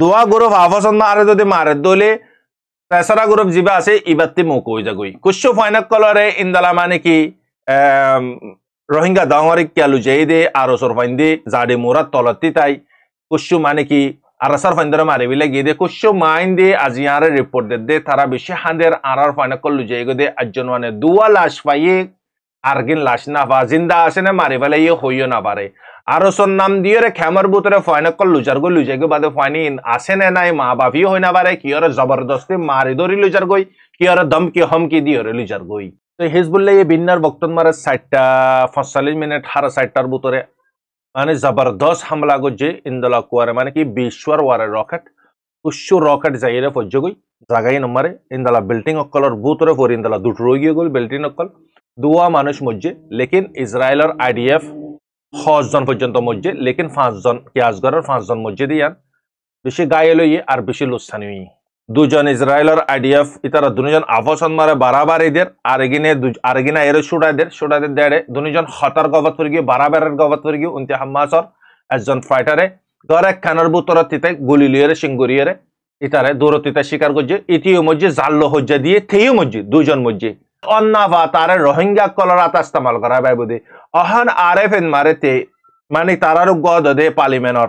দোয়া গৌরব আফাসন্ন আরে যদি মারে দলে তেসারা গৌরব যা আছে ইবাতি মৌকু হয়ে যাগুই কুশু ফাইনাক কলরে ইন্দালা মানে কি রোহিঙ্গা দাওয়ারি ক্যালু যেই দে আর ওসর ফাইন দে জাডে মোরা তলতি তাই কুশু মানে কি ফাইন ফাইন্দরে মারে বিলে গিয়ে দে কুশু মাইন দে আজি আরে রিপোর্ট দে তারা বেশি হাঁদের আরার ফাইনাক কল লুজাই গে দে আজন মানে দুয়া লাশ পাইয়ে আরগিন লাশ না পা জিন্দা আছে না মারি পেলে ইয়ে হইও না পারে আরো সর নাম দিয়ে রে খেমার বুতরে ফয়নকল লুজার গো লুজাই গই বাদে ফয়নি আসে না নাই মা বাপিও হই না পারে কি ওরে জবরদস্তি মারি ধরি লুজার গই কি ওরে দমকি হমকি দিয়ে ওরে লুজার গই তো হিজবুল্লাহ ইয়ে বিন্নার বক্তন মারে ষাটটা পঁয়তাল্লিশ মিনিট হারা ষাটটার বুতরে মানে জবরদস্ত হামলা করছে ইন্দলা কুয়ারে মানে কি বিশ্বর ওয়ারে রকেট উচ্চ রকেট যাইরে ফজ্জ গই জাগাই নম্বরে ইন্দলা বিল্ডিং অকলর বুতরে ফর ইন্দলা দুটো রয়ে গিয়ে গল বিল্ডিং অকল দুয়া মানুষ মজ্জে লেকিন ইসরায়েলর আইডিএফ জন পর্যন্ত মজ্জে লেকিন পাঁচজন পিয়াজগড়ের পাঁচজন মজ্জে দিয়ান বেশি গায়ে লইয়ে আর বেশি লুস্থানীয় দুজন ইসরায়েলর আইডিএফ ইতারা দুজন আবসন মারে বারাবার এদের আরেগিনে আরেগিনা এর সুডাদের সুডাদের দেড়ে দুজন হতার গবত করে গিয়ে বারাবারের গবত করে গিয়ে উন্তি হাম্মাসর একজন ফাইটারে গড়ে খানার বুতর তিতে গুলি লিয়ে সিঙ্গুরিয়ে ইতারে দূরতিতে শিকার করছে ইতিও মজ্জে জাল্লো হজ্জা দিয়ে থেইও মজ্জি দুজন মজ্জি অন্নাভাতারে রোহিঙ্গা কলর আতাস্তামাল করা বাইবুদি অহন আর এফ এন মারেতে মানে তারারও গদ দে পার্লিমেন্টর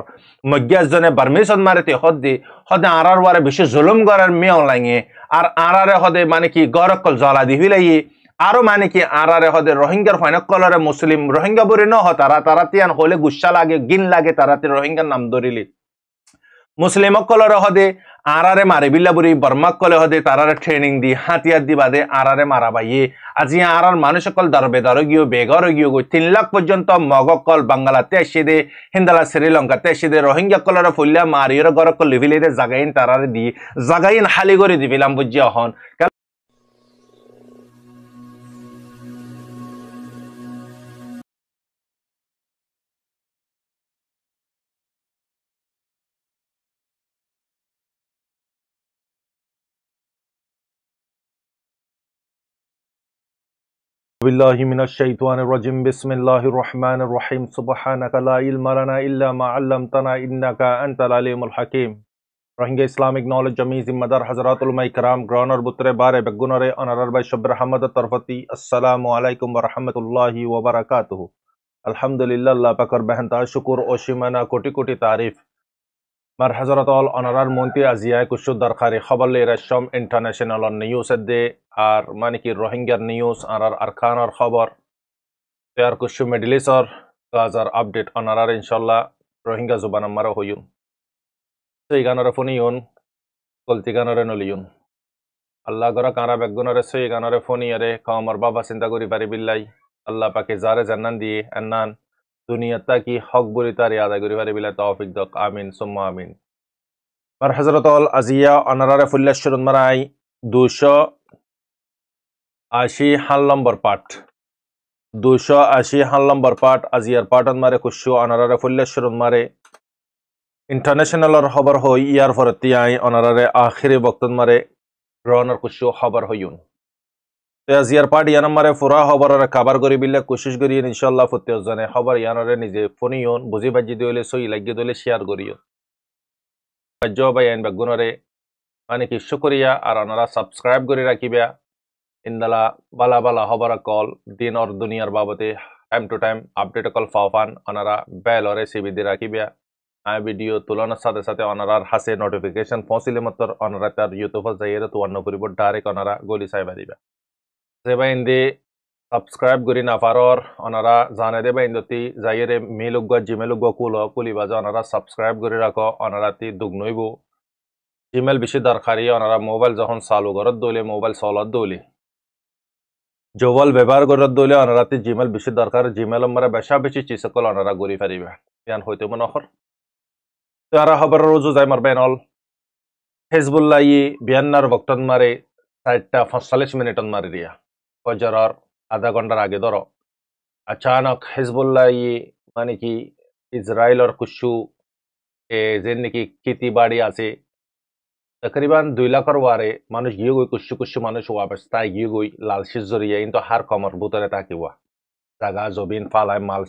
মজ্ঞাসজনে পারমিশন মারেতে হদ্দি হদে আরার ওয়ারে বেশি জুলুম করার মেয়ন লাগে আর আরারে হদে মানে কি গরকল জলা দি হইলাই আরো মানে কি আরারে হদে রোহিঙ্গার ফাইনক কলরে মুসলিম রোহিঙ্গা বলে ন তারা তারা তিয়ান হলে গুসা লাগে গিন লাগে তারাতে রোহিঙ্গার নাম ধরিলি মুসলিম কলরে হদে আরারে মারে বিল্লাবুরি বর্মাক কলে হদে তারারে ট্রেনিং দি হাতিয়ার দি বাদে আরারে মারা বাইয়ে আজি আরার মানুষ সকল দরবে দরগীয় বেগর গিয়ে গই তিন লাখ পর্যন্ত কল বাঙ্গালাতে এসে দে হিন্দালা শ্রীলঙ্কা এসে দে রোহিঙ্গা কলর ফুল্লা মারিয়র গরক লিভিলে দে জাগাইন তারারে দি জাগাইন হালি দিবিলাম বুঝিয়া হন بالله من الشيطان الرجيم بسم الله الرحمن الرحيم سبحانك لا علم لنا إلا ما علمتنا إنك أنت العليم الحكيم রোহিঙ্গা ইসলামিক নলেজ জমি জিম্মাদার হজরত উলমা ইকরাম গ্রহণর বুত্রে বারে বেগুনরে অনারার বাই শব্বির আহমদ তরফতি আসসালামু আলাইকুম রহমতুল্লাহি ওবরাকাতুহু আলহামদুলিল্লাহ পাকর বেহন্তা শুকুর ও সীমানা কোটি কোটি তারিফ মারহাজরাতল অনারার মন্ত্রী আজিয়া কুশুদ্দারখারি খবরলে রেশম ইন্টারন্যাশনাল নিউজ দে আর মানে কি রোহিঙ্গার নিউজ আর আরখানার খবর তেয়ার কুশু মেডিলিসর গাজার আপডেট অনারার ইনশাল্লাহ রোহিঙ্গা জুবান আমারও হইন সেই গানরে ফোন ইউন গলতি গানরে নলিউন আল্লাহ গরা কাঁরা বেগুনরে সেই গানরে ফোন ইয়ারে খাওয়ামার বাবা চিন্তা করি পারি আল্লাহ পাকে জারে জান্নান দিয়ে এন্নান দুনিয়াতা কি হক গরি তার আদায় করি পারে বিলা তফিক দক আমিন সোম্মা আমিন মার হাজরত অল আজিয়া অনারারে ফুল্লেশ্বর মারাই দুশো আশি হাল নম্বর পাঠ দুশো আশি হাল নম্বর পাঠ আজিয়ার পাঠ মারে খুশু অনারারে ফুল্লেশ্বর মারে ইন্টারন্যাশনালর খবর হই ইয়ার ফরতি আই অনারারে আখিরে বক্তন মারে রনার খুশু খবর হইউন জিয়ার পার্ট ইয়া নম্বরে ফুরা হবরের খাবার করি বিলে কোশিস করিয়ে ইনশাল্লাহ ফতিয়াস জানে খবর ইয়ানরে নিজে ইন বুঝি বাজি দিলে সই লাগিয়ে দিলে শেয়ার করি বাজ্য বা ইয়ান বা গুণরে মানে কি শুকরিয়া আর ওনারা সাবস্ক্রাইব করে রাখিবা ইন্দালা বালা বালা হবরা কল দিন অর দুনিয়ার বাবদে টাইম টু টাইম আপডেট কল ফাওফান অনারা বেল অরে সিবি দিয়ে রাখিবা আমি ভিডিও তুলনার সাথে সাথে অনারার হাসে নোটিফিকেশন পৌঁছিলে মাত্র অনারা তার ইউটিউবে যাইয়ে তো অন্য করিব ডাইরেক্ট অনারা গলি চাইবা দিবা زیبا ایندی سبسکرایب گرین افارور آنرا زانده با ایندو تی زایر میلوگو جیمیلوگو کولو کولی بازا آنرا سبسکرایب گری رکو آنرا تی دگنوی بو جیمیل بیشی درخاری آنرا موبیل زهان سالو گرد دولی موبیل سالات دولی جوال ویبار گرد دولی آنرا تی جیمیل بیشی درخار جیمیل امرا بشا بیشی چیز کل آنرا گری فری بیان یعن خویتی من آخر تیارا حبر روزو زایمر بین آل حزب اللہ یی بیان نار وقتن ماری سایت تا فنسلیش منیٹن ماری ریا ফজরার আধা ঘন্টার আগে ধরো আচানক হেজবুল্লাহ ये মানে কি ইসরায়েল আর কুশু এ যে নাকি খেতি বাড়ি আছে তকরিবান দুই লাখর ওয়ারে মানুষ গিয়ে গই কুসু কুসু মানুষ ওয়াপস তাই গিয়ে গই লালসির জরিয়ে কিন্তু হার কমর ভুতরে তাকে ওয়া জাগা জবিন ফালায় মাল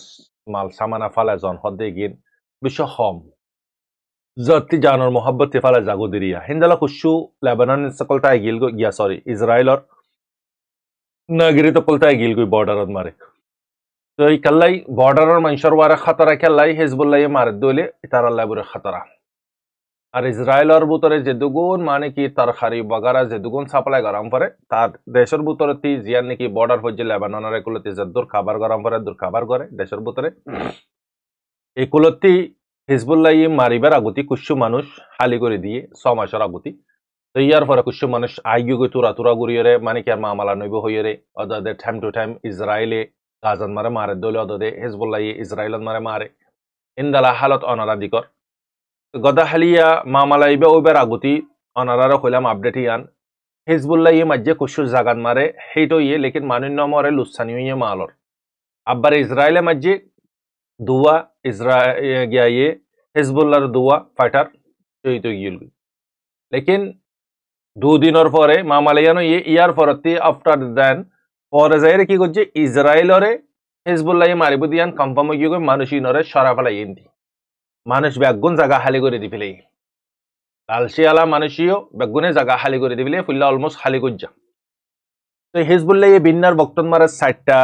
মাল সামানা ফালায় জন হদ্দে গিন বিশ্ব হম জতি জানর মোহাব্বত ফালায় জাগো দিরিয়া হিন্দালা কুসু লেবানন সকলটা গিল গিয়া সরি ইসরায়েলর ನಗರಿ ತಕೊಳ್ತಾ ಗಿಲ್ಗುಯ್ ಬಾರ್ಡರ್ ಅದ್ ಮಾರಕ್ ಸೊ ಈ ಕಲ್ಲೈ ಬಾರ್ಡರ್ ಮನುಷ್ಯರ್ ವಾರ ಖತರ ಕಲ್ಲೈ ಹೆಜ್ಬುಲ್ಲೈ ಮಾರದ್ದೋಲಿ ಇತಾರಲ್ಲ ಬುರ খাতরা আর বুতরে যে যেদুগুন মানে কি তরকারি বগারা যে যেদুগুন সাপ্লাই গরম পরে তার দেশের বুতরে তি জিয়ান নাকি বর্ডার হচ্ছে লেবাননের এগুলোতে যে দূর খাবার গরম পরে দূর খাবার করে দেশের বুতরে ভিতরে এগুলোতে হিজবুল্লাহ মারিবার আগুতি কুসু মানুষ হালি করে দিয়ে ছ মাসের আগুতি ইয়াৰ পৰা পরে কিছু মানুষ আইগু গই তুরা তুরা গুড়িয়ে মানে কি আর মামলা নইব হইয়ে রে অদাদের টাইম টু টাইম ইসরায়েলে গাজান মারে মারে দলে অদাদে হেজবুল্লাহ ইজৰাইলত মারে মারে ইন্দালা হালত অনাৰা গদা হালিয়া মামালা ইবে ওইবার আগুতি অনারারও কইলাম আপডেট ইয়ান হিজবুল্লাহ ইয়ে মাজ্যে কুসুর জাগান মারে সেইটো ইয়ে লেকিন মানুন্য মরে লুসানিও ইয়ে মালর আব্বার ইসরায়েলে মাজ্যে দুয়া ইসরা গিয়া ইয়ে হিজবুল্লাহর দুয়া ফাইটার চৈত গিয়ে লেকিন দুদিনের পরে মা মালাইয়ানো ইয়ার পরতি আফটার দেন পরে যাইরে কি করছে ইসরায়েলরে মারিব দিয়ান কনফার্ম কি করে মানুষ ইনরে সরা ফেলাই দি মানুষ বেগুন জায়গা হালি করে দিবিলে লালশিয়ালা মানুষীয় বেগুনে জায়গা হালি করে দিবিলে ফুল্লা অলমোস্ট হালি যা তো হেজবুল্লাহ বিন্নার বক্তন মারে ষাটটা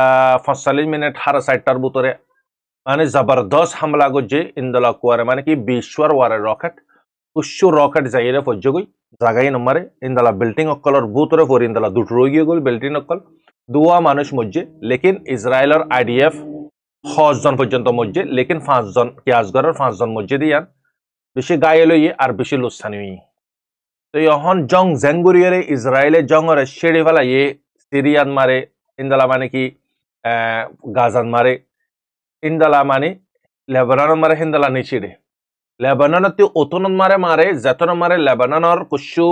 পঁয়তাল্লিশ মিনিট হারা ষাটটার বুতরে মানে জবরদস্ত হামলা করছে ইন্দলা কুয়ারে মানে কি বিশ্বর ওয়ারে রকেট ಕುಶು ರಾಕೆಟ್ ಜೈರೆ গই জাগাই নম্বরে ইন্দালা বিল্ডিং অকলর বুতরে ফর ইন্দালা দুটো রয়ে গল বিল্ডিং অকল দুয়া মানুষ মজ্জে লেকিন ইসরায়েলর আইডিএফ জন পর্যন্ত মজ্জে লেকিন পাঁচজন কিয়াজগরের পাঁচজন মজ্জে দিয়ান বেশি গায়ে লইয়ে আর বেশি লুস্থানীয় তো এখন জং জেঙ্গুরিয়ারে ইসরায়েলে জঙ্গরে সেড়ে ফেলাইয়ে সিরিয়ান মারে ইন্দালা মানে কি গাজান মারে ইন্দালা মানে লেবানন মারে হিন্দালা নিচিড়ে লেবাননতি ওতনমারে মারে মারে মারে লেবাননর কুশু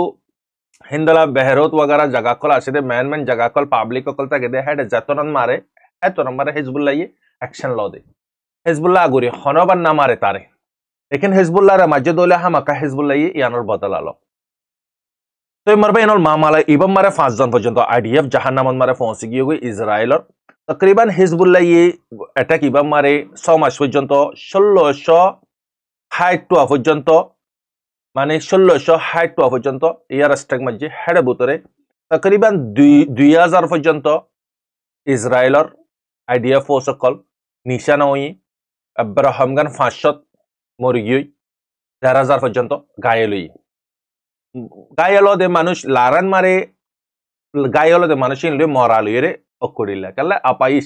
হিন্দলা বেহরত জাগা কল জাগাকল মেন মেন জাগা কল পাবলিক কল তাকে দে হেড জেতনন মারে এতন মারে হিজবুল্লাহ ইয়ে অ্যাকশন ল দে হিজবুল্লাহ আগুরি হনবান না মারে তারে এখন হিজবুল্লাহ রে মসজিদ উল্লাহ হামাকা হিজবুল্লাহ ইয়ে ইয়ানর বদল আলো তো মরবে এনল মামালা ইবম মারে পাঁচ জন পর্যন্ত আইডিএফ জাহান্নামন মারে পৌঁছে গিয়ে গই ইসরায়েলর তকরিবান হিজবুল্লাহ ইয়ে অ্যাটাক ইবাম মারে ছ মাস পর্যন্ত ষোলোশো হাইট টুয়া পর্যন্ত মানে ষোলোশো হাইট টুয়া পর্যন্ত ইয়ার স্ট্রাক মাঝে হেড়ে বুতরে তকরিবান দুই দুই হাজার পর্যন্ত ইসরায়েলর আইডিয়া ফোর্স সকল নিশানই আব্রাহমগান ফাঁসত গিয়ে দেড় হাজার পর্যন্ত গায়েলই গায়েলদে মানুষ লারান মারে গায়েলদে মানুষ ইনলে রে অকড়িলা কালে আপাইস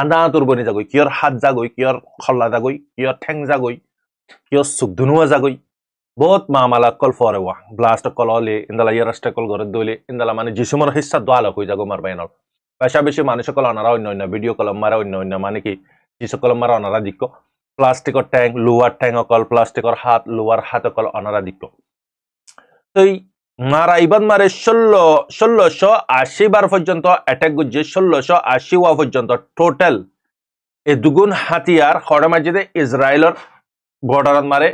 আন্দা তুরবনি যাগই কিয়র হাত যাগই কিয়র খল্লা যাগই কিয়র ঠেং যাগই yo sugdunuwa zagoi বহুত মামালা কল ফরে ওয়া ব্লাস্ট কল হলে ইন্দালা ইয়ারাস্ট কল ঘরে দইলে ইন্দালা মানে জিসুমর হিসা দোয়ালা হয়ে যাগো মার বাইনর পেশা বেশি মানুষ কল অনারা অন্য অন্য ভিডিও কলম মারা অন্য অন্য মানে কি যিসু কলম মারা অনারা দিক্য প্লাস্টিকর ট্যাং লোয়ার ট্যাং অকল প্লাস্টিকর হাত লোয়ার হাত অকল অনারা দিক্য তো এই মারা ইবাদ মারে ষোলো ষোলোশো আশি বার পর্যন্ত অ্যাটাক করছে ষোলোশো আশি ওয়া পর্যন্ত টোটাল এ দুগুণ হাতিয়ার হরমাজিদে ইসরায়েলর বৰ্ডাৰত মাৰে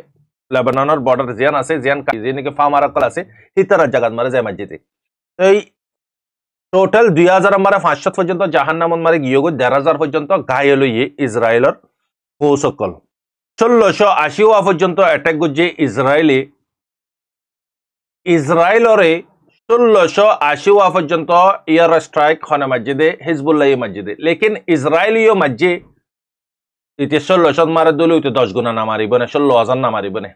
লেবাননৰ বৰ্ডাৰ জিয়ান আছে জিয়ান যি নেকি ফাৰ্মাৰসকল আছে সি তাৰ জাগাত মাৰে জায় মাজিদি এই টোটাল দুই হাজার মারা পাঁচশত পর্যন্ত জাহান নামন মারে গিয়ে দেড় হাজার পর্যন্ত গায়ে লইয়ে ইসরায়েলের কৌশকল ষোলোশো আশি হওয়া পর্যন্ত অ্যাটাক করছে ইসরায়েলে ইসরায়েলরে ষোলোশো আশি হওয়া পর্যন্ত ইয়ার স্ট্রাইক হনে মাজিদে হিজবুল্লাহ মাজিদে লেকিন ইসরায়েলীয় মাজিয়ে এতিয়া ষোলো সদ মারে দলে ওইতে দশ গুণা না মারিবনে ষোলো হাজার না মারিবনে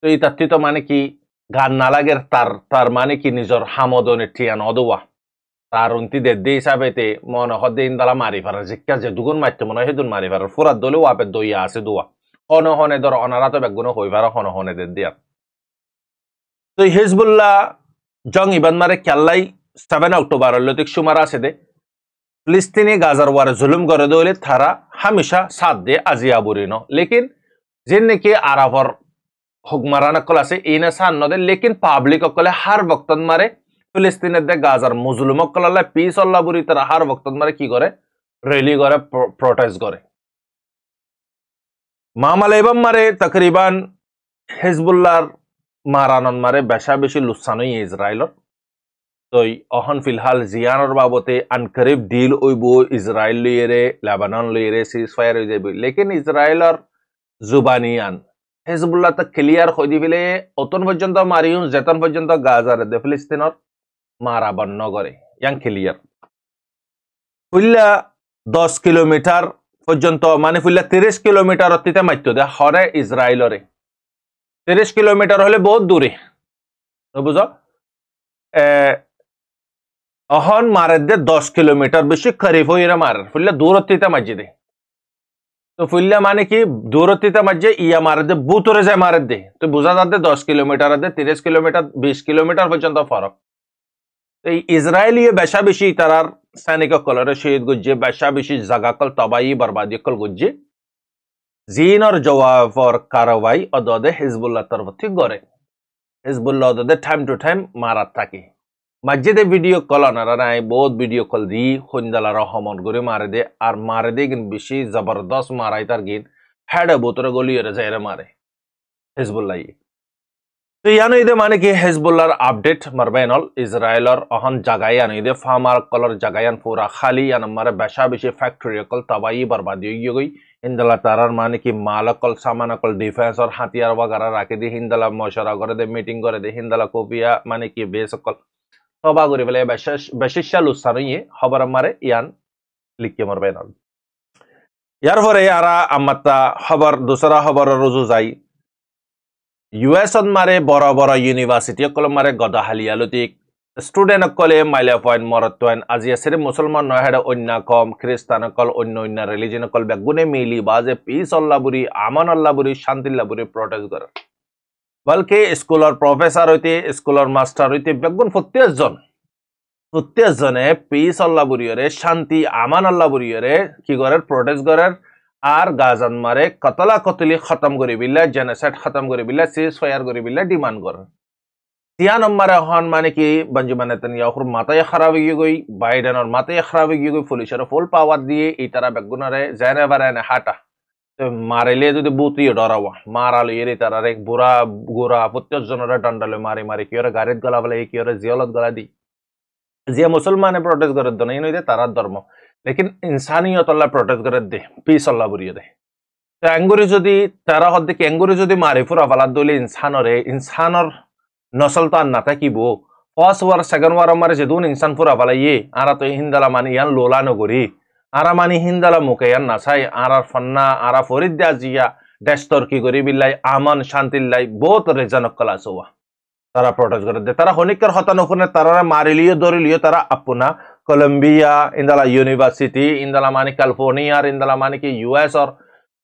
তো এই তো মানে কি গান না লাগে তার তার মানে কি নিজের হামদনে ঠিয়ান অদোয়া তার অন্তি দেদ্দে হিসাবে তে মনে হদে ইন্দালা মারি ফারার জিজ্ঞা যে দুগুণ মারতে মনে হয় সেদুন মারি ফারার ফুরাত দলে ও আপে দইয়া আছে দোয়া হনে হনে ধর অনারাত বেগুণ হই ফারা হনে হনে দিয়া তো হিজবুল্লাহ জং ইবান মারে খেয়াল্লাই সেভেন অক্টোবর লতিক সুমার আছে দে ফিলিস্তিনি গাজার ওয়ারে জুলুম করে দৌলে তারা হামেশা সাত দিয়ে আজিয়া বুরিনো লেকিন যে নাকি আরাফর হুকমারান অকল আছে এই না সান নদে লেকিন পাবলিক অকলে হার বক্ত মারে ফিলিস্তিনের দে গাজার মুজলুম অকলালে পিস অল্লা বুড়ি তারা হার বক্ত মারে কি করে রেলি করে প্রোটেস্ট করে মামাল এবার মারে তকরিবান হেজবুল্লার মারানন মারে বেশা বেশি লুসানই ইসরায়েলর তই অহন ফিলহাল জিয়ানৰ বাবতে আন কৰিব ডিল ঐব ইজৰাইল লৈয়েৰে লেবানন লৈয়েৰে চিজ ফায়াৰ হৈ যাবি লেকিন ইজৰাইলৰ জুবানী আন হেজবুল্লা তাক হৈ দি পেলে অতন পৰ্যন্ত মাৰি যেতন পৰ্যন্ত গাজাৰে দে ফিলিষ্টিনত মাৰাবন নগৰে ইয়াং ক্লিয়াৰ ফুল্লা দহ কিলোমিটাৰ পৰ্যন্ত মানে ফুল্লা ত্ৰিছ কিলোমিটাৰত তেতিয়া মাত্য দে হৰে ইজৰাইলৰে ত্ৰিছ কিলোমিটাৰ হ'লে বহুত দূৰে নুবুজ অহন মারেদে দশ কিলোমিটার বেশি করিব হইরা মার ফুললে দূরত্বিতে দে তো ফুললে মানে কি দূরত্বিতে মাজিয়ে ইয়া মারেদে বুতরে যায় দে তো বুঝা যাতে দশ কিলোমিটার দে তিরিশ কিলোমিটার বিশ কিলোমিটার পর্যন্ত ফরক এই ইসরায়েলীয় বেশা বেশি তারার সৈনিক কলরে শহীদ গুজ্জে বেশা বেশি জাগা কল তবাই বরবাদি কল গুজে জিনর জওয়াবর কারবাই অদদে হিজবুল্লাহ তরফ থেকে গড়ে হিজবুল্লাহ অদে টাইম টু টাইম মারাত থাকে ভিডিও কল ಮಜ್ಜಿದೆ ವಿಡಿಯೋ ಕಾಲ್ ಅನಾರ ನಾಯಿ ಬೋದ್ ವಿಡಿಯೋ ಕಾಲ್ ದಿ ಹೊಂದಲರ ಹಮನ್ ಗುರಿ ಮಾರಿದೆ ಆರ್ ಮಾರಿದೆ ಗಿನ್ ಬಿಸಿ ಜಬರ್ದಸ್ತ್ ಮಾರಾಯ್ತಾರ ಗೀತ್ ಹ್ಯಾಡ ಬೋತರ ಗೊಲಿಯರ ಜೈರ ಮಾರೆ হিজবুল্লাহ তো ইয়ানো ইদে মানে কি হেজবুল্লার আপডেট মারবেনল ইসরায়েলর অহন জাগাই আনো ইদে ফার্মার কলর জাগায়ান পুরা খালি ইয়ান মারে বেশা বেশি ফ্যাক্টরি অকল তাবাই বরবাদি হয়ে গই হিন্দলা তারার মানে কি মালকল অকল ডিফেন্সর হাতিয়ার বাগারা রাখে দি হিন্দলা মশরা করে দে মিটিং করে দে হিন্দলা কপিয়া মানে কি বেশ অকল তবা করে ফেলে বেশিসা লুসান ইয়ে হবার ইয়ান লিখে মারবে না ইয়ার পরে আরা আমাত্তা হবার দোসরা হবার রুজু যাই ইউএসত মারে বড় বড় ইউনিভার্সিটি অকল মারে গদা হালিয়ালতিক স্টুডেন্ট অকলে মাইলা পয়েন্ট মরত্বয়েন আজি আছে মুসলমান নহেডে অন্য কম খ্রিস্টান অকল অন্য অন্য রিলিজন অকল বেগুনে মিলি বাজে পিস অল্লাবুরি আমান অল্লাবুরি শান্তিল্লাবুরি প্রোটেস্ট করে ভালকে স্কুলৰ প্ৰফেচাৰ সৈতে স্কুলৰ মাষ্টাৰ সৈতে বেগুণ প্ৰত্যেকজন প্ৰত্যেকজনে পিচ আল্লাহবৰিয়ৰে শান্তি আমান আল্লাহবৰিয়ৰে কি কৰে প্ৰটেষ্ট কৰে আৰু গাজানমাৰে কতলা কতলি খতম কৰি বিলাই জেনেচাইট খতম কৰি বিলাই চিজ ফায়াৰ কৰি বিলাই ডিমাণ্ড কৰে তিয়া নম্বৰে অহন মানে কি বঞ্জুমানে তেনেকুৱা মাতাই খৰাব হৈ গৈ বাইডেনৰ মাতায়ে খৰাব হৈ গৈ পুলিচৰ ফুল পাৱাৰ দিয়ে ইটাৰা বেগগুণৰে জেনে বাৰে হাটা মারিলে যদি বুতিয়ে ডরাব মারালো এরি তারা রে বুড়া গোড়া প্রত্যেকজনরে দণ্ডালে মারি মারি কিয়রে গাড়িত গলা বলে কিয়রে জিয়লত গলা দি যে মুসলমানে প্রটেস্ট করে দনে ইন তারার ধর্ম লেকিন ইনসানিয়ত আল্লাহ প্রটেস্ট করে দে পিস আল্লাহ বুড়িয়ে দে তো যদি তারা হদ্দে কি অ্যাঙ্গুরি যদি মারি ফুরা ফালার দলে ইনসানরে ইনসানর নসল তার না থাকিব ফার্স্ট ওয়ার সেকেন্ড ওয়ার মারে যেদুন ইনসান ফুরা ফালাই আর তো হিন্দালা মানে ইয়ান লোলা নগরী আরা মানি হিন্দালা মুকেয়ান নাসাই আরার ফন্না আরা ফরিদ্দা জিয়া দেশ তর্কি করি বিল্লাই আমান লাই বহুত কলা সোয়া তারা প্রটেস্ট করে দে তারা হনিকার হতানুকুনে তারা মারিলিও ধরিলিও তারা আপনা কলম্বিয়া ইন্দালা ইউনিভার্সিটি ইন্দালা মানে ক্যালিফোর্নিয়ার ইন্দালা মানে কি ইউএস অর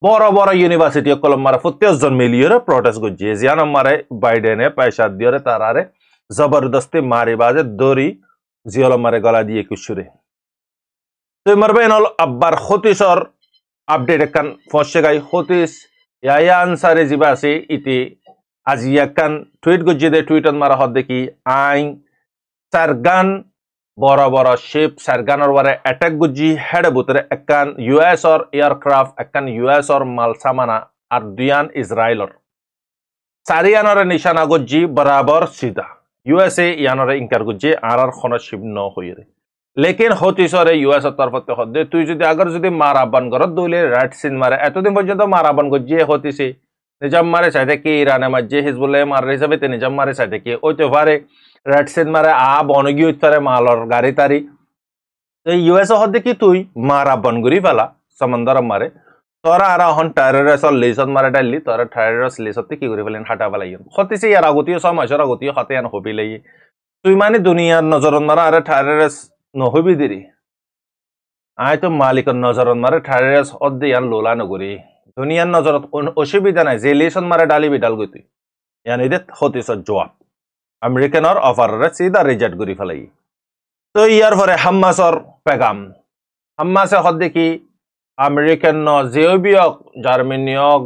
বড় বড় ইউনিভার্সিটি কলম মারা প্রত্যেক জন মিলিয়ে প্রটেস্ট করছে জিয়ান নম্বরে বাইডেনে পয়সা দিয়ে তারারে জবরদস্তি মারি বাজে দড়ি জিয়ল গলা দিয়ে কুসুরে তো মারবেন হল আব্বার সতীশর আপডেট একান ফসে গাই হতিস ইয়াইয়া আনসারে যা আছে ইতি আজি একান টুইট গজ্জি দে টুইটত মারা হত দেখি আইন সারগান বড় বড় শিপ সারগানর বারে অ্যাটাক গুজি হেড বুতরে একান ইউএসর এয়ারক্রাফট একান ইউএসর মাল সামানা আর দুয়ান ইসরায়েলর চারিয়ানরে নিশানা গজ্জি বরাবর সিধা ইউএসএ ইয়ানরে ইনকার গুজি আর আর খন খনশিব ন রে লেকিন হতিসরে ইউএসের তরফ হদ্দে তুই যদি আগর যদি মার আহ্বান কর দইলে রাইট সিন মারে এতদিন পর্যন্ত মার আহ্বান কর যে হতিছে নিজাম মারে চাইতে কি ইরানে মার যে হিজবুল্লাহ মারার হিসাবে তে নিজাম মারে চাইতে কি ওই তো পারে রাইট সিন মারে আ বনগি উত্তরে মালর গাড়ি তারি তো ইউএস হদ্দে কি তুই মার আহ্বান করি ফেলা সমন্দর মারে তোরা আর এখন টেরোরিস্টর লিসত মারে ডাইলি তোরা টেরোরিস্ট লিসতে কি করে ফেলেন হাঁটা ফেলাই হতিছে ইয়ার আগতীয় ছ মাসের আগতীয় হাতে ইয়ান হবি লাগে তুই মানে দুনিয়ার নজর মারা আরে টেরোরিস্ট নহবি দেরি আয় তো মালিকর নজরত মারে ঠারেস অদ্দেয়ান লোলা নগরি দুনিয়ার নজরত অসুবিধা নাই যে লেশন মারে ডালি বিডাল গই তুই ইয়ান এদের হতিসর জবাব আমেরিকানর অফাররে সিধা রিজেক্ট করি ফেলাই তো ইয়ার পরে হাম্মাসর পেগাম হাম্মাসে হদ্দে কি আমেরিকান ন যেও বিয়ক জার্মানি হক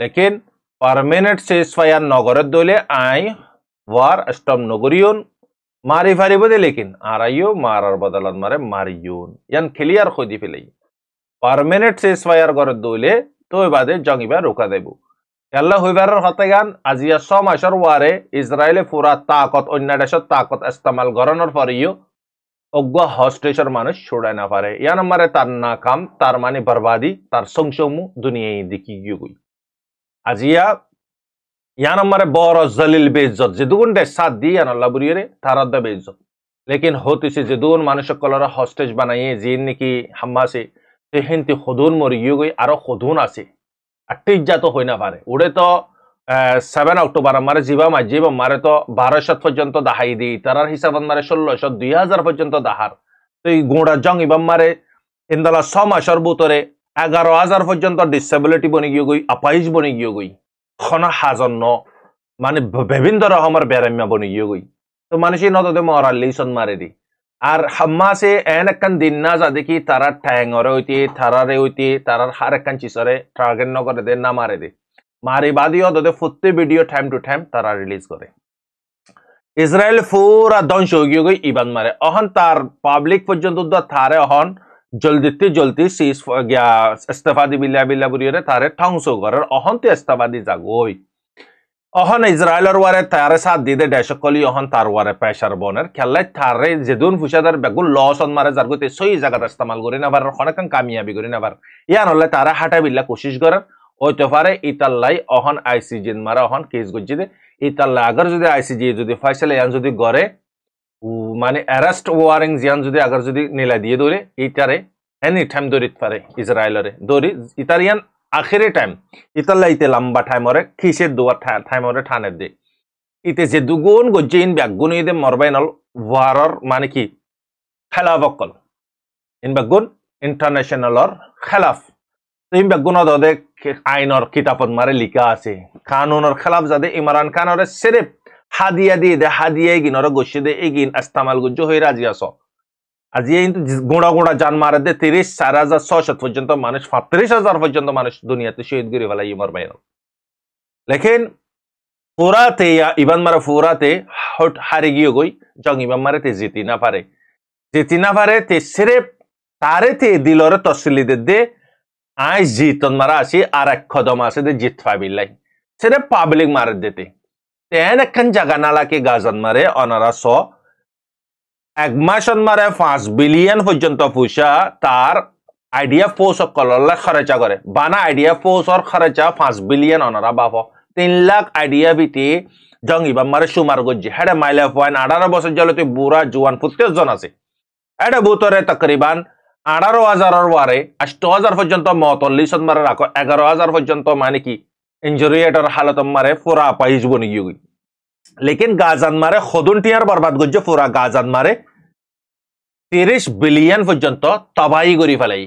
লেকিন পারমানেন্ট সেস ফায়ার নগরের দলে আই ওয়ার স্টম নগরিয়ন মারিফারি বদে লেকিন আরাইও মারার বদলত মারে মারিউন ইয়ান খেলিয়ার খুঁজি ফেলাই পারমানেন্ট সেস ফায়ার করে দইলে তো বাদে জঙ্গিবা রোকা দেব খেলা হইবার হতে গান আজিয়া ছ মাসের ওয়ারে ইসরায়েলে পুরা তাকত অন্য দেশের তাকত ইস্তেমাল করানোর পরেও অজ্ঞ হস্টেশর মানুষ ছোড়ায় না পারে ইয়ান মারে তার না কাম তার মানে বরবাদি তার সংসমু দুনিয়ায় দেখি গিয়ে গই আজিয়া ইয়ানম্মারে বড় জলিল বেইজ্জত যেদুগুন ডে সাথ দিয়ে ইয়ানল্লাহ বুড়িয়ে তারাদ্দা বেজত লেকিন হতিছে যেদুগুন মানুষ কলরা হস্টেজ বানাইয়ে জিন নাকি হাম্মাসে সে হিন্তি সদুন মরিয়ে গই আরো সদুন আছে আর টিজ্জা তো হই না পারে ওরে তো সেভেন অক্টোবর আমারে জিবা মাজিব মারে তো বারোশত পর্যন্ত দাহাই দিই তার হিসাব আমারে ষোলোশো দুই হাজার পর্যন্ত দাহার তো এই গোড়া জং ইবাম মারে ইন্দালা ছ মাসের বুতরে এগারো হাজার পর্যন্ত ডিসেবিলিটি বনে গিয়ে গই আপাইজ বনে গিয়ে গই খনা হাজন ন মানে বিভিন্ন রহমের বেরাম্যা বনি গই তো মানুষই নদে মরার লিসন মারে দি আর হাম্মাসে এন একখান দিন না যা দেখি তারার ঠ্যাঙরে হইতে তারারে হইতে তারার হার একখান চিসরে ট্রাগেন নগরে দে না মারে দে মারি বাদিও দদে ফুটতে ভিডিও টাইম টু টাইম তারা রিলিজ করে ইসরায়েল ফুরা ধ্বংস হয়ে গিয়ে গই ইবান মারে অহন তার পাবলিক পর্যন্ত তারে অহন জলদিতে জলদি সি গিয়া বিলা বিল্লা বিল্লা বুরিয়রে তারে ঠংস ঘরের অহন্তি ইস্তফাদি জাগই অহন ইসরায়েলর ওয়ারে তার সাথ দিদে ডেশ কলি অহন তার ওয়ারে পেশার বনের খেললে তার যেদুন ফুসাদার বেগুন লসন মারে যার গতি সই জায়গাটা ইস্তেমাল করে নেবার বার কামিয়াবি করে নেবার বার ইয়া নলে তারা হাঁটা বিল্লা কোশিস করে হইতে পারে ইতাল্লাই অহন আইসিজিন মারা অহন কেস গজ্জি দে ইতাল্লা আগর যদি আইসিজি যদি ফাইসালে ইয়ান যদি গড়ে মানে অ্যারেস্ট ওয়ারিং জিয়ান যদি আগার যদি নিলাই দিয়ে দৌড়ে ইতারে এনি টাইম দৌড়িত পারে ইসরায়েলরে দৌড়ি ইতার ইয়ান আখেরে টাইম ইতাল্লা ইতে লম্বা টাইমরে খিসের দোয়ার টাইমরে ঠানের দে ইতে যে দুগুণ গজ্জেইন গুণ ইদে মরবাই নল ওয়ারর মানে কি খেলাফকল ইন ব্যাগুন ইন্টারন্যাশনালর খেলাফ ইন ব্যাগুন দদে আইনর কিতাপত মারে লিখা আছে কানুনের খেলাফ যাতে ইমরান খানরে সেরেফ হাদিয়া দিয়ে দে হাদিয়া এগিন ওরা গোসে দে এগিন আস্তামাল গুজ্জ হয়ে রাজি আস আজি কিন্তু গোড়া গোড়া যান মারে দে তিরিশ চার হাজার ছশত পর্যন্ত মানুষ পাঁত্রিশ হাজার পর্যন্ত মানুষ দুনিয়াতে শহীদ করে ফেলা ইমর বাইন লেখেন ফোরাতে ইবান মারা ফোরাতে হট হারে গিয়ে গই জং ইবান মারে তে জিতি না পারে জিতি না পারে তে সেরে তারে তে দিলরে তসলি দে দে আই জিতন মারা আসি আর এক খদম আসে দে জিত পাবিল্লাই সেরে পাবলিক মারে দেতে তেন জায়গা নালাকি গাজন মারে অনারা স এক মাসন মারে পাঁচ বিলিয়ন পর্যন্ত পয়সা তার আইডিয়া ফোর্স কললে খরচা করে বানা আইডিয়া ফোর্সর খরচা পাঁচ বিলিয়ন অনারা বাপ তিন লাখ আইডিয়া বিটি জঙ্গিবাম মারে সুমার গজ্জি হেডে মাইলে পয়েন্ট আঠারো বছর জলে তুই বুড়া জুয়ান প্রত্যেক জন আছে এটা বুতরে তকরিবান আঠারো হাজারের ওয়ারে আষ্ট হাজার পর্যন্ত মতল্লিশ মারে রাখো এগারো হাজার পর্যন্ত মানে কি इंजोरिएटर हालत मारे पूरा पाइज যুব गई লেকিন গাজান মারে खदन টিয়ার বরবাদ गुजो पूरा গাজান মারে তিরিশ বিলিয়ন পর্যন্ত তবাই করে ফেলাই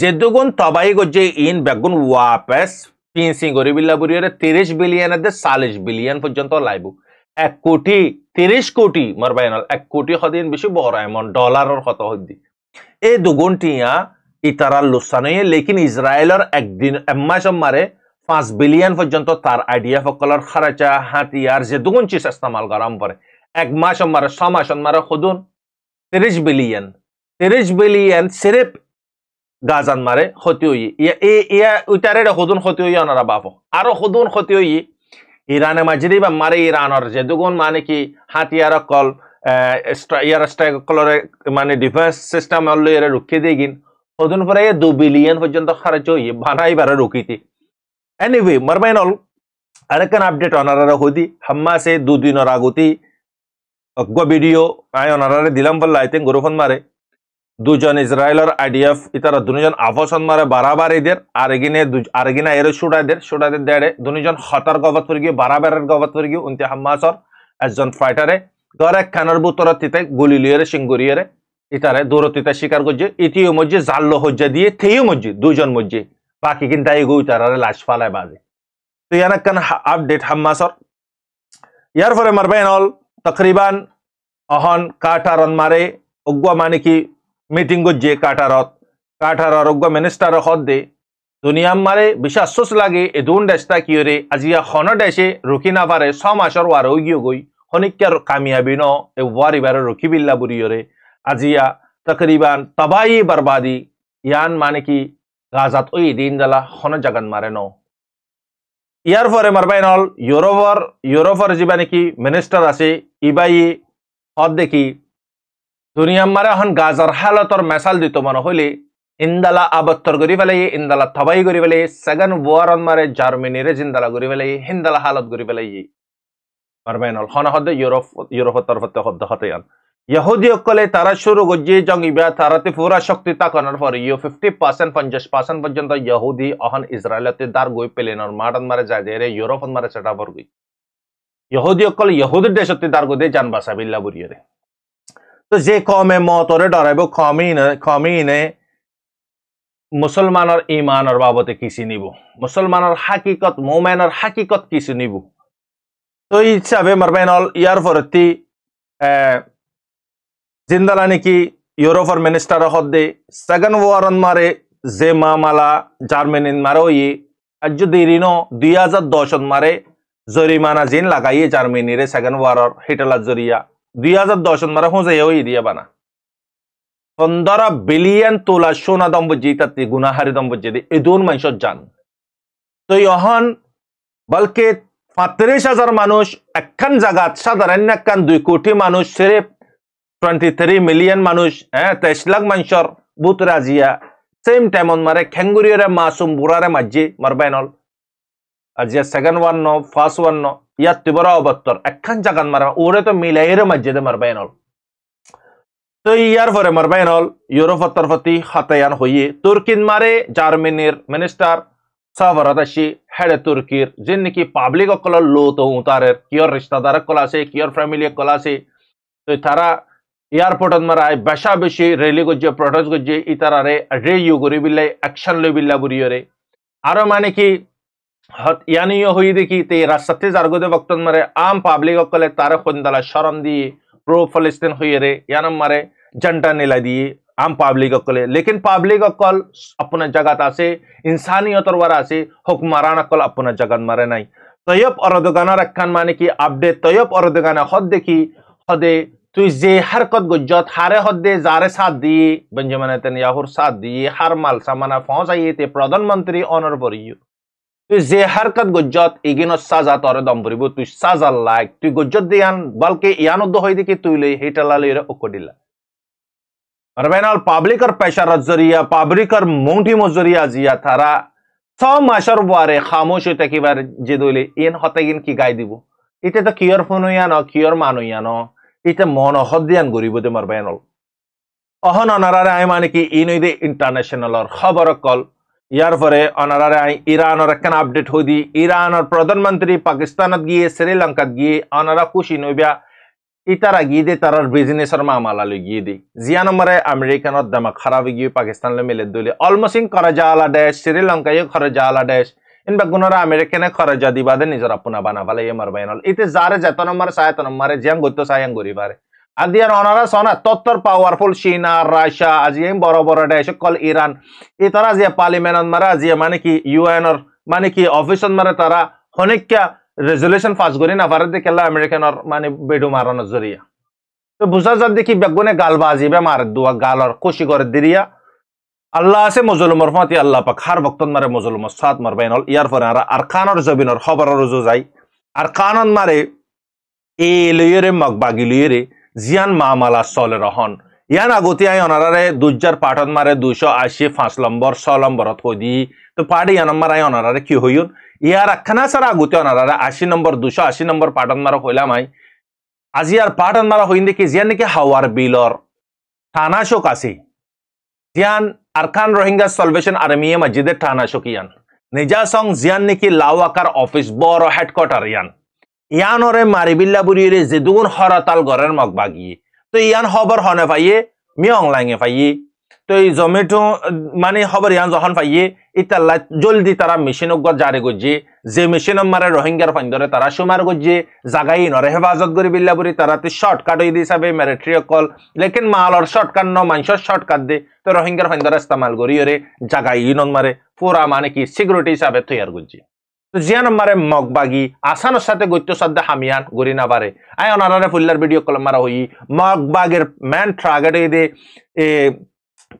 যেদুগুণ তবাই করছে ইন বেগুন ওয়াপেস পিনসিং করে বিল্লাবুরিয়ারে তিরিশ বিলিয়ন দে চাল্লিশ বিলিয়ন পর্যন্ত লাইব এক কোটি তিরিশ কোটি মর বাইনাল এক কোটি সদিন বেশি বড় এমন ডলারের কত সদি এই দুগুণ টিয়া ইতারার লোসানয়ে লেকিন ইসরায়েলের একদিন এম্মা সম্মারে পাঁচ বিলিয়ন পর্যন্ত তার আইডিয়া সকলের খরচা হাতিয়ার যে দুগুণ চিজ ইস্তেমাল করাম পরে এক মাস মারে ছ মাস মারে খুদুন তিরিশ বিলিয়ন তিরিশ বিলিয়ন সিরেপ গাজান মারে ক্ষতি হই ইয়া উইটারে সদুন ক্ষতি হই অনারা বাপ আরো সদুন ক্ষতি হই ইরানে মাঝিরি বা মারে ইরানের যে দুগুণ মানে কি হাতিয়ার কল ইয়ার স্ট্রাইক কলরে মানে ডিফেন্স সিস্টেম রুখে দিয়ে গিন সদুন পরে দু বিলিয়ন পর্যন্ত খরচ হই বানাইবারে রুখিতে anyway মরমাইন অল arakan আপডেট অনারারে hodi hamma se du din or agoti অজ্ঞ ভিডিও আয় অনারারে দিলাম বললে আই তিন গরুফন মারে দুজন ইসরায়েলের আইডিএফ ইতারা দুজন আফসন মারে বারাবার এদের আর এগিনে আর এগিনা এর সুডাদের দের দেড়ে দুজন হতার গবত পড়ে গিয়ে বারাবারের গবত পড়ে গিয়ে উনতে হাম্মাসর একজন ফাইটারে গরে খানার বুতর তিতে গুলি লিয়ে সিঙ্গুরিয়ে ইতারে দূরতিতে শিকার করছে ইতিও মজ্জে জাল্লো হজ্জা দিয়ে থেইও মজ্জে দুজন মজ্জে পাকিকিন তাই গই তারারে লাশ ফালায় বাজে তো ইয়ানাক কান আপডেট হাম্মাসর ইয়ার পরে মারবেন অল তকরিবান অহন কাটারন মারে অগুয়া মানে কি মিটিং যে কাটারত কাটারর অগুয়া মিনিস্টার হদ দে দুনিয়াম মারে বিশ্বাস আফসোস লাগে এ দুন দেশটা কি রে আজিয়া হন দেশে রুকি না পারে ছ মাসর ওয়ার গিয়ে গই হনিক্যার কামিয়াবি ন এ ওয়ার ইবারে রুকি বিল্লা বুড়িয়রে আজিয়া তকরিবান তবাই বরবাদি ইয়ান মানে কি গাজাত ওই দিন দালা হন জাগান মারে ন ইয়ার পরে মারবাই নল ইউরোপর ইউরোপর যা নাকি মিনিস্টার আছে ইবাই হদ দেখি দুনিয়াম মারে এখন গাজার হালতর মেসাল দিত মনে হইলে ইন্দালা আবত্তর করি পেলাই ইন্দালা থবাই করি পেলাই সেকেন্ড ওয়ারন মারে জার্মানিরে জিন্দালা করি পেলাই হিন্দালা হালত করি পেলাই মারবাই হল হন হদ ইউরোপ ইউরোপর তরফতে হদ্দ হতে ಯಹೂದಿಯೊಕ್ಕಲೆ ತರಶೂರು ಗೊಜ್ಜಿ ಜಂಗ್ ಇಬ್ಯಾ ತರತಿ ಪೂರ ಶಕ್ತಿ ತಕೊಂಡ್ ಫಾರ್ ಯು ಫಿಫ್ಟಿ ಪರ್ಸೆಂಟ್ ಪಂಚಾಶ್ ಪರ್ಸೆಂಟ್ ಪರ್ಯಂತ ಯಹೂದಿ ಅಹನ್ ಇಸ್ರಾಯಲತಿ ದಾರ್ ಗೋಯ್ ಪೆಲೇನವ್ರು ಮಾಡನ್ ಮಾರೆ ಜಾದೇರೆ ಯುರೋಪ್ ಅಂದ್ ಮಾರೆ ಚಟಾಬರ್ ಗೋಯ್ ಯಹೂದಿಯೊಕ್ಕಲ್ ಯಹೂದಿ ದೇಶತಿ ದಾರ್ ಗೋದೆ ಜಾನ್ ಬಾಸಾಬಿಲ್ಲ ಬುರಿಯರೆ তো যে কমে মতরে ডরাইব কমই কমই নে মুসলমানের ইমানের বাবদে কিছু নিব মুসলমানের হাকিকত মোমেনের হাকিকত কিছু নিব তো হিসাবে মারবেন ইয়ার ফরতি জিন্দালানিকি ಜಿಂದಲಾನಿಕಿ ಯುರೋಫರ್ ಮಿನಿಸ್ಟರ್ ಹೊದ್ದೆ ಸೆಗನ್ ವಾರನ್ মারে ওই আর যদি ಮಾರೋಯಿ দুই হাজার দশ মারে জরিমানা জিন লাগাইয়ে জার্মেনিরে সেকেন্ড ওয়ার হিটলার জরিয়া দুই হাজার দশ মারে হোঁজে ওই দিয়ে বানা পনেরো বিলিয়ন তোলা সোনা দম্বজি তাতে গুনাহারি দম্বজি এদুন মানুষ যান তো ইহন বালকে পঁয়ত্রিশ হাজার মানুষ একখান জাগাত সাধারণ একখান দুই কোটি মানুষ সেরে 23 মিলিয়ন মানুষ হ্যাঁ তেইশ লাখ মানুষের বুত রাজিয়া সেম টাইমত মারে খেঙ্গুরিয়রে মাসুম বুড়ারে মাজি মারবাইনল আজিয়া সেকেন্ড ওয়ান ন ফার্স্ট ওয়ান ন ইয়াত তিবর অবত্তর একখান জাগান মারা ওরে তো মিলাইরে মাজিদে মারবাইনল তো ইয়ার পরে মারবাইনল ইউরোপের তরফতি হাতায়ান হইয়ে তুর্কিন মারে জার্মানির মিনিস্টার সাফারাত হেড়ে তুর্কির যে নাকি পাবলিক অকল লো তো উতারের কিয়র রিস্তাদার কল আছে কিয়র ফ্যামিলি কল আছে তো তারা ಏರ್ಪೋರ್ಟ್ ಮರಾಯ್ ಬಶಾ ಬಶಿ ರೆಲಿ ಗೊಜ್ಜೆ ಪ್ರೊಟೆಸ್ಟ್ ಗೊಜ್ಜೆ ಈ ತರಾರೆ ಅಡ್ರೆ ಯು ಗುರಿಬಿಲ್ಲ ಆಕ್ಷನ್ ಲುಬಿಲ್ಲ ಬುರಿಯೋರೆ আরো মানে কি ইয়ানি হই দেখি তে রাস্তাতে জারগদে বক্তন মারে আম পাবলিক অকলে তার খন্দালা শরম দিয়ে প্রো ফলিস্তিন হইয়ে রে ইয়ানম মারে জন্টা নেলা দিয়ে আম পাবলিক অকলে লেকিন পাবলিক অকল আপনার জাগাত আছে ইনসানিয়তর ওয়ারা আছে হুকমারান অকল আপনার জাগাত মারে নাই তৈয়ব অরদগানা রাখান মানে কি আপডেট তৈয়ব অরদগানা হদ দেখি হদে তুই যে হারকত গজ্জত হারে হদ্দে যারে সাথ দিয়ে বেঞ্জামিন ইয়াহুর সাথ দিয়ে হার মাল সামানা পৌঁছাইয়ে তে প্রধানমন্ত্রী অনর বরিয় তুই যে হারকত গজ্জত এগিন সাজা তরে দম পরিব তুই সাজার লাগ তুই গজ্জত দিয়ান বলকে ইয়ান উদ্দ হয়ে দেখি তুই লই হেটা এরা ওকো দিলা আর বেনাল পাবলিকর পেশার জরিয়া পাবলিকর মৌটি মজরিয়া জিয়া তারা ছ মাসর বারে খামোশ হইতে কিবার যে দইলে এন হতে গিন কি গাই দিব এটা তো কিয়র ফোন হইয়া ন কিয়র মান হইয়া ন এটা মন অহদ্যান গরিব দে মার বেনল অহন অনারারে আই মানে কি ইনই দে ইন্টারন্যাশনালর খবর কল ইয়ার পরে অনারারে আই ইরানর একখান আপডেট হই দি ইরানর প্রধানমন্ত্রী পাকিস্তানত গিয়ে শ্রীলঙ্কাত গিয়ে অনারা খুশি নইবা ইতারা গিয়ে দে তারার বিজনেসের মামালা লই গিয়ে দি জিয়া নম্বরে আমেরিকানর দামা খারাপ গিয়ে পাকিস্তানলে মেলে দলে অলমোস্ট ইন করা জালা দেশ শ্রীলঙ্কায় খরা জালা দেশ কিংবা গুণরা আমিরে কেনে খরচ দিবাদে নিজের আপনা বানা ফালে ইয়ে মার বাইনল এতে যারে যেত নম্বর সায়ত নম্বরে জিয়াং গত্য সায়াং গরি পারে আর দিয়ার অনারা সনা তত্তর পাওয়ারফুল চীনা রাশিয়া আজি বড় বড় দেশ কল ইরান ই তারা যে পার্লিমেন্ট মারা আজি মানে কি ইউএনর মানে কি অফিস মারে তারা হনিকা রেজলিউশন পাস করি না ভারত দেখে আমেরিকানর মানে বেডু মারানোর জরিয়া তো বুঝা যাক দেখি বেগুনে গাল বাজিবে মার দুয়া গালর কুশি করে দিরিয়া আল্লাহ আছে মজলুমর ফাঁতি আল্লাহ পাক হার বক্তন মারে মজলুমর সাত মারবাইন হল ইয়ার পরে আর খানর জবিনর খবরের জো যাই আর কানন মারে এ লইয়েরে মগ বাগি লইয়েরে জিয়ান মালা চলে রহন ইয়ান আগতে আই অনারারে দুজার পাঠন মারে দুশো আশি পাঁচ নম্বৰ ছ নম্বৰত হই দি তো পাঠ ইয়ান আমার আই অনারারে কি হইন ইয়ার আখানা সারা আগতে অনারারে আশি নম্বর দুশ আশি নম্বর পাঠন মারা হইলাম আই আজি আর পাঠন মারা হইন দেখি জিয়ান নাকি হাওয়ার বিলর থানা শোক আছে জিয়ান আরখান রোহিঙ্গা সলভেশন আর্মিয়ে মসজিদের থানা শকিয়ান নিজা সং জিয়ান নেকি লাওয়াকার অফিস বড় হেডকোয়ার্টার ইয়ান ইয়ান ওরে মারিবিল্লা বুড়িয়ে যেদুগুন হরাতাল গরের মগবাগিয়ে তো ইয়ান হবর হনে পাইয়ে মিয়ং লাঙে পাইয়ে তো এই জমেটো মানে হবার ইয়ান যখন পাইয়ে ইতাল্লা জলদি তারা মেশিন জারি করছে যে মেশিন মারে রোহিঙ্গার ফাইন্দরে তারা সুমার করছে জাগাই নরে হেফাজত করে বিল্লা বলি তারা তো শর্টকাট হয়ে হিসাবে মেরেট্রি অকল লেকিন মালর শর্টকাট ন মানুষের শর্টকাট দে তো রোহিঙ্গার ফাইন্দরে ইস্তেমাল করি ওরে জাগাই নন মারে পুরা মানে কি সিকিউরিটি হিসাবে তৈয়ার করছে তো জিয়া নম্বরে মগবাগি আসানোর সাথে গৈত্য সাধ্যে হামিয়ান গড়ি না পারে আয় অনারারে ফুল্লার ভিডিও কলম মারা হই মগবাগের ম্যান ট্রাগেটে দে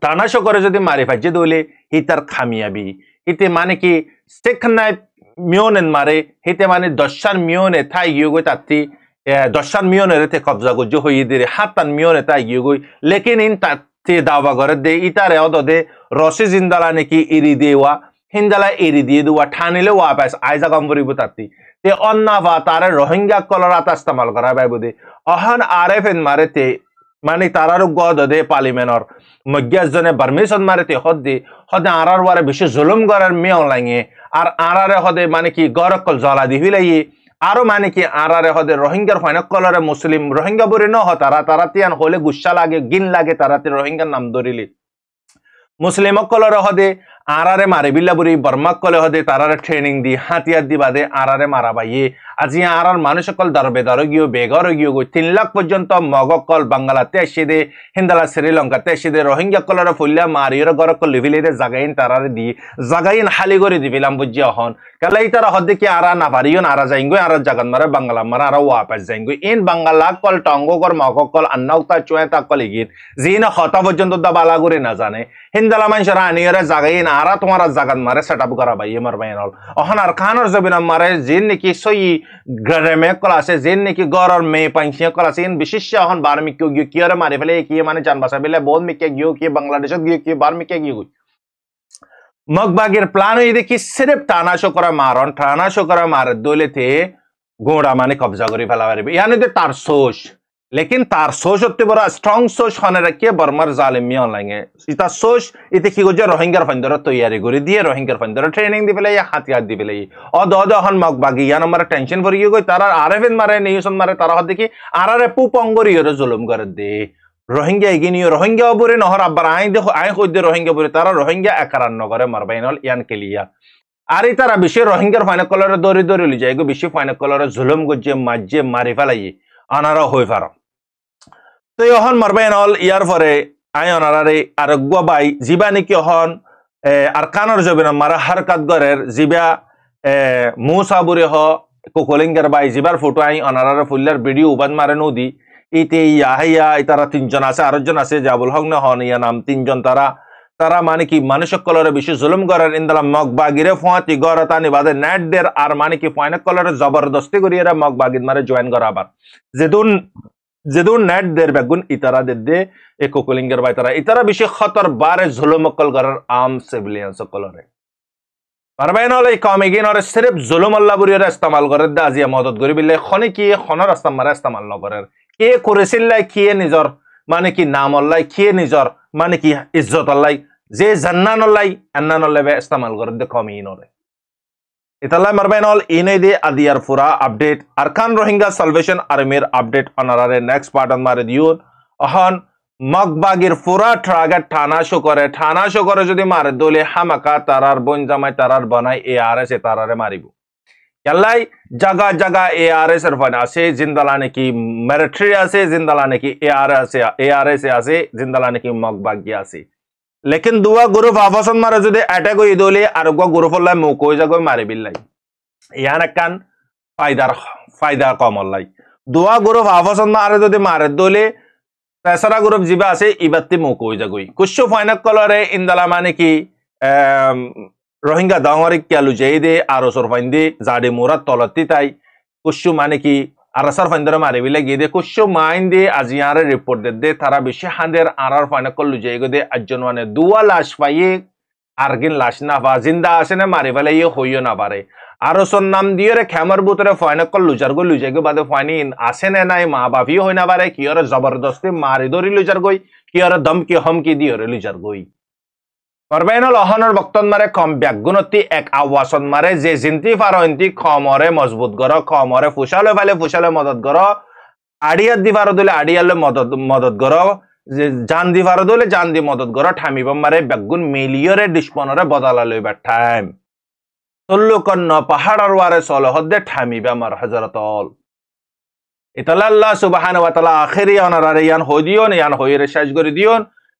তানাশ করে যদি মারে ফাইজে দইলে হিতার খামিয়াবি হিতে মানে কি সেখানায় মিয়নেন মারে হিতে মানে দশার মিয়নে থাই গিয়ে গই তাতি দশার মিয়নে রেতে কবজা গজ্জ হইয়ে দিরে হাতান মিয়নে তাই গিয়ে গই লেকিন ইন তাত্তি দাওয়া করে দে ইতারে দে রসে জিন্দালা নাকি ইরি ওয়া হিন্দালা এরি দিয়ে দেওয়া ঠানিলে ওয়া পাইস আইজা কম করিব তাতি তে অন্না বা তারে রোহিঙ্গা কলর ইস্তেমাল করা বাইবুদে অহন আরেফেন মারে তে মানে ತಾರಾರು ಗೋದದೆ ಪಾಲಿಮೆನರ್ ಮಗ್ಗ್ಯಾಜನೆ ಬರ್ಮಿಷನ್ ಮಾರತಿ ಹೊದ್ದಿ ಹೊದೆ ಆರಾರ್ ವಾರ ಬಿಶು ಜುಲುಮ್ ಗರರ್ ಮೇವಲಂಗೆ আর আরারে হদে মানে কি গরকল জলা দিহিলাই আরো মানে কি আরারে হদে রোহিঙ্গার ফাইনকলরে মুসলিম রোহিঙ্গা বুড়ি ন তারা তারা তিয়ান হলে গুসা লাগে গিন লাগে তারাতে রোহিঙ্গার নাম ধরিলি মুসলিম কলরে হদে আরারে মারে বিল্লাবুরি বর্মাক কলে হদে তারারে ট্রেনিং দি হাতিয়ার দি বাদে আরারে মারা বাইয়ে আজি আরার মানুষকল দরবে বেগর বেগরগীয় গো তিন লাখ পর্যন্ত কল বাংলা এসে দে হিন্দালা শ্রীলঙ্কা এসে দে রোহিঙ্গা কলর ফুল্লা মারিয়র লিভিলে দে জাগাইন তারারে দি জাগাইন হালি করে দিবিলাম বুঝিয়া হন কালাই তার হদে কি আরা না পারিও আরা যাইঙ্গো আরা জাগান মারে বাঙ্গালা মারা আরা ওয়াপাস যাইঙ্গো ইন বাঙ্গালা কল টঙ্গকর মগকল আন্নাউতা কল কলিগিত জিন হতা পর্যন্ত দা বালা না জানে হিন্দালা মানুষরা আনিয়রে জাগাইন আরা তোমার জাগাত মারে সেট আপ করা বাই এমার বাইন হল অহন আর খানোর জবিন মারে যে নাকি সই গ্রেমে কল আছে যে নাকি গড়র মে পাইছে কল আছে ইন বিশিষ্য অহন বার্মি কেউ গিয়ে কিয়রে মারি ফেলে কি মানে জান বাসা বেলে বোধ মিকে গিয়ে কি বাংলাদেশ গিয়ে কি বার্মি কে গুই মগবাগের প্ল্যান হয়ে দেখি সিরেফ টানাশো করা মারন টানাশো করা মারে দলেতে গোড়া মানে কবজা করে ফেলা পারবে ইয়ানি তার সোশ लेकिन तार सोच अति बड़ा स्ट्रांग सोच खाने रखिए बर्मार जालिमिया लाएंगे इतना सोच इतने की गुजर रोहिंग्यार फंदर तैयारी तो करी दिए रोहिंग्यार फंदर ट्रेनिंग दी पेलाई हाथियात दी पेलाई और दो दो हन मग बागी यान हमारा टेंशन भरी गई तारा आर एफ मारे न्यूज मारे तारा हाथ देखी आर आर पू पंगरी जुलुम कर दे রোহিঙ্গা এগিয়ে নিয়ে রোহিঙ্গা বুড়ে নহর আব্বার আই দেখো আই কই দিয়ে রোহিঙ্গা বুড়ে তারা রোহিঙ্গা একারান নগরে মারবাই নল ইয়ান কেলিয়া আর এই তারা বিশ্বের রোহিঙ্গার ফাইনাল কলরে দৌড়ি দৌড়ি লিজাই গো বিশ্ব ফাইনাল কলরে জুলুম গজ্জে মাজ্জে মারি ফেলাই আনারা হয়ে ফারম তো এখন মারবেন অল ইয়ার পরে আয়ন আরারে আর গুয়াবাই জিবা নাকি অহন আর কানর জবিন মারা হারকাত গরের জিবা মু সাবুরে হ কুকলিঙ্গের বাই জিবার ফটো আই অনারার ফুল্লার ভিডিও উবাদ মারে নদী ইতে ইয়াহিয়া তারা তিনজন আছে আরেকজন আছে জাবুল হক না হন ইয়া নাম তিনজন তারা তারা মানে কি মানুষক কলরে বেশি জুলুম করার ইন্দালা মগ বাগিরে ফোঁয়াতি গরতানি বাদে দের আর মানে কি ফয়নক কলরে জবরদস্তি করিয়ে মগ বাগিদ মারে জয়েন করা আবার যেদুন যেদুন নেট দের বেগুন ইতারা দে দে এ কোকলিঙ্গের বা ইতারা ইতারা বেশি খতর বারে ঝুলমকল গরার আম সিভিলিয়ান সকলরে পারবেন হলে কম এগিয়ে নরে সিরিফ ইস্তেমাল করে দে আজিয়া মদত করি বিলে খনে কি খনর ইস্তেমারা ইস্তেমাল নকরের কে করেছিল্লাই কিয়ে নিজর মানে কি নাম অল্লাই কিয়ে নিজর মানে কি ইজ্জত অল্লাই যে জান্নান অল্লাই আন্নান অল্লাই ইস্তেমাল করে দে কম ইনরে ইতাল্লা মারবাইনল ইনেদে আদিয়ার ফুরা আপডেট আরখান রোহিঙ্গা সালভেশন আর্মির আপডেট অনারারে নেক্সট পার্টন মারে দিউন অহন মগবাগির ফুরা ট্রাগে ঠানা শো করে ঠানা শো করে যদি মারে দলে হামাকা তারার বন জামাই তারার বনাই এ আর এস এ তারারে মারিব এল্লাই জাগা জাগা এ আর এস এর ফাইন আছে জিন্দালা নাকি মিলিটারি আছে জিন্দালা নাকি এ আর S A R S A আছে জিন্দালা নাকি মগবাগি আছে लेकिन दुआ गुरुफ आफसन मारे जो दे अटैक हो इदोले आरोग्य गुरुफ अल्लाह मुको जगो मारे बिल्लाई यान कान फायदा फायदा कम अल्लाई दुआ गुरुफ आफसन मारे जो दे मारे दोले তেসরা গ্রুপ জিবা আছে ইবাত্তি মুখ ওই জাগুই কুশু ফাইনাক কলরে ইন্দালা মানে কি রোহিঙ্গা দাওয়ারি ক্যালু জেই দে আর ওসর ফাইন দে জাডে মোরা তলতি তাই কুশু মানে কি আরাসার ফাইন্দরে মারি বিলে গিয়ে কুশ মাইন দিয়ে আজি আরে রিপোর্ট দে দে তারা বেশি হাঁদের আরার ফাইনা কল লুজাই গে দে আজন মানে দুয়া লাশ পাইয়ে গিন লাশ না বা জিন্দা আসে না মারি ফেলে ইয়ে হইও না পারে আর সর নাম দিয়ে রে খেমার বুতরে ফাইনা কল লুজার গো লুজাই গো বাদে ফাইন আসে না নাই মা বাপিও হই না পারে কি ওরে জবরদস্তি মারি ধরি লুজার গই কি ওরে ধমকি হমকি দিয়ে রে লুজার গই കൊർബൈനുൽ അഹനർ ഭക്തന്മാരെ ഖം ব্যাগুণতি এক আওয়াসনমারে যে জিন্তি ফারন্তি খমরে মজবুত গর খমরে ফুসালে ফালে ফুসালে মদত গর আড়িয়াত দি ফারদলে আড়িয়ালে মদত মদত গর যে জান দি ফারদলে জান দি মদত গর ঠামিব মারে ব্যাগুণ মিলিয়রে দুশ্মনরে বদলা লইবার টাইম তল্লুকন্ন পাহাড়র ওয়ারে সলহদ্দে ঠামিবা মার হজরতল ইতাল্লাহ সুবহান ওয়া তাআলা আখিরি অনারারে ইয়ান হদিয়ন ইয়ান হইরে শেষ করে দিয়ন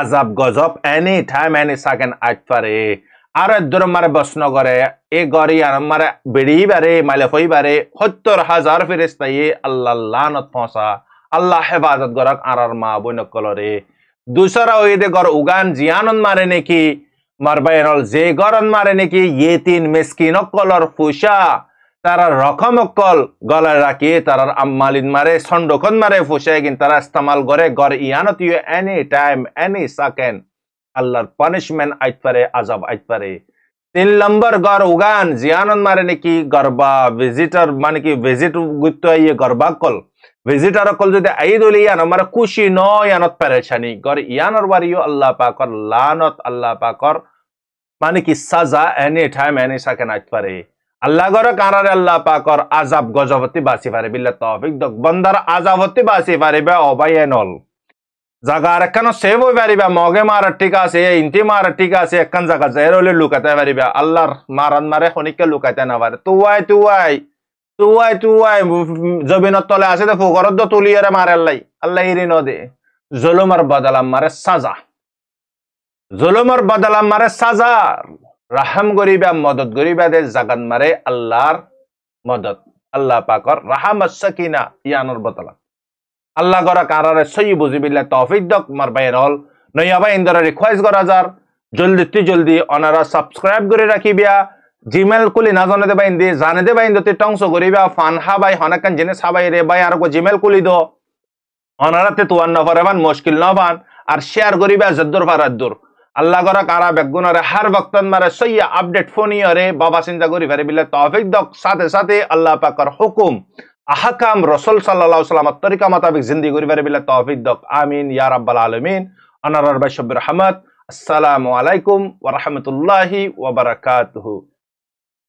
আজাব গজব এনি টাইম এনি সেকেন্ড আইত পারে আর একদর মারে বসন করে এ গড়ি আর মারে বেড়ি বেড়িবারে মালে বারে সত্তর হাজার তাই আল্লাহ লানত ফসা আল্লাহ হেফাজত গরক আর মা বৈনক কলরে দুসরা ওই দে গর উগান জিয়ানন মারে নাকি মারবায়নল যে গরন মারে নাকি ইয়ে তিন মেসকিন কলর ফুসা তারা রকমকল গলায় রাখি তারা আম্মালিন মারে সন্ডকন মারে ফুসে কিন্তু তারা ইস্তেমাল করে গড় ইয়ানত you any time any second আল্লাহর পানিশমেন্ট আইত পারে আজাব আইত পারে তিন নম্বর গড় উগান জিয়ানন মারে নাকি গরবা ভিজিটার মানে কি ভিজিট গুত্ত ইয়ে গরবা কল ভিজিটার কল যদি আইদ হলে ইয়ান মারে খুশি ন ইয়ানত ছানি গড় ইয়ানর বাড়িও আল্লাহ পাকর লানত আল্লাহ পাকর মানে কি সাজা এনি টাইম এনি সেকেন্ড আইত পারে আল্লাহ গর কারার আল্লাহ পাকর আজাব গজবতী বাসি পারিবে তফিক দক বন্দার আজাবতী বাসি পারিবে অবাইয়ে নল জাগার একখান সেভ হয়ে পারিবে মগে মার ঠিক আছে ইন্টি মার ঠিক আছে একখান জাগা জের হলে লুকাতে পারিবে আল্লাহর মারান মারে শনিকে লুকাতে না পারে তুয়াই তুয়াই তুয়াই তুয়াই জবিনত তলে আছে তো ফুকরত তো তুলিয়ারে মারে আল্লাহ আল্লাহ ইরি নদে জলুমার বদলাম মারে সাজা জলুমার বদলাম মারে সাজা রাহাম গরিবা মদত দে জাগান মারে আল্লাহর মদত আল্লাহ পাকর রাহাম কিনা ইয়ানোর বতলা আল্লাহ গড়া কারারে সই বুঝিবিল্লা তৌফিক দক মার বাইর হল নইয়া বা ইন্দরের রিকোয়েস্ট করা যার জলদি জলদি অনারা সাবস্ক্রাইব করে বিয়া জিমেল কুলি না দেবা ইন্দি জানে দেবা বাইন তুই টংস ফান হা বাই হনাকান জেনে সাবাই রে বাই আর জিমেল কুলি দো তে তোয়ার নফর এবান মুশকিল নবান আর শেয়ার বিয়া জদ্দুর ফারাদ্দুর আল্লাহ গর কারা বেগুনরে হার বক্তন মারে সইয়া আপডেট ফোনিয়রে বাবা চিন্তা করি ফেরে বিলে তহফিক দক সাথে সাথে আল্লাহ পাকর হুকুম আহাকাম রসল সাল্লাহ সাল্লামর তরিকা মোতাবিক জিন্দি করি ফেরে বিলে তহফিক দক আমিন ইয়ার আব্বাল আলমিন আনার বাই সব্বির আহমদ আসসালামু আলাইকুম ওরহমতুল্লাহি ওবরাকাতহু